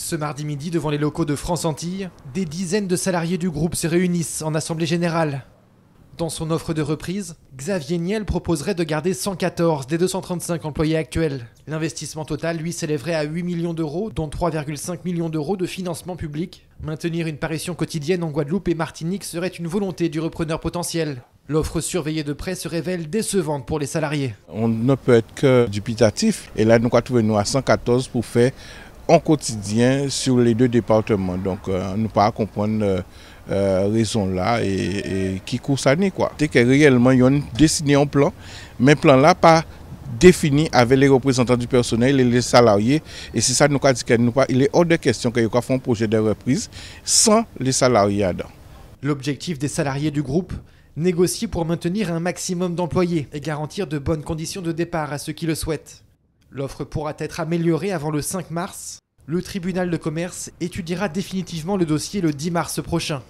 Ce mardi midi, devant les locaux de France Antilles, des dizaines de salariés du groupe se réunissent en assemblée générale. Dans son offre de reprise, Xavier Niel proposerait de garder 114 des 235 employés actuels. L'investissement total, lui, s'élèverait à 8 millions d'euros, dont 3,5 millions d'euros de financement public. Maintenir une parution quotidienne en Guadeloupe et Martinique serait une volonté du repreneur potentiel. L'offre surveillée de près se révèle décevante pour les salariés. On ne peut être que dubitatif et là nous avons trouvé nous à 114 pour faire en quotidien sur les deux départements. Donc, ne euh, nous pas comprendre euh, euh raison là et, qui court année quoi. C'est que réellement, ils ont dessiné un plan, mais plan là pas défini avec les représentants du personnel et les salariés. Et c'est ça nous dit qu'il nous pas, il est hors de question qu'ils fassent un projet de reprise sans les salariés L'objectif des salariés du groupe négocier pour maintenir un maximum d'employés et garantir de bonnes conditions de départ à ceux qui le souhaitent. L'offre pourra être améliorée avant le 5 mars. Le tribunal de commerce étudiera définitivement le dossier le 10 mars prochain.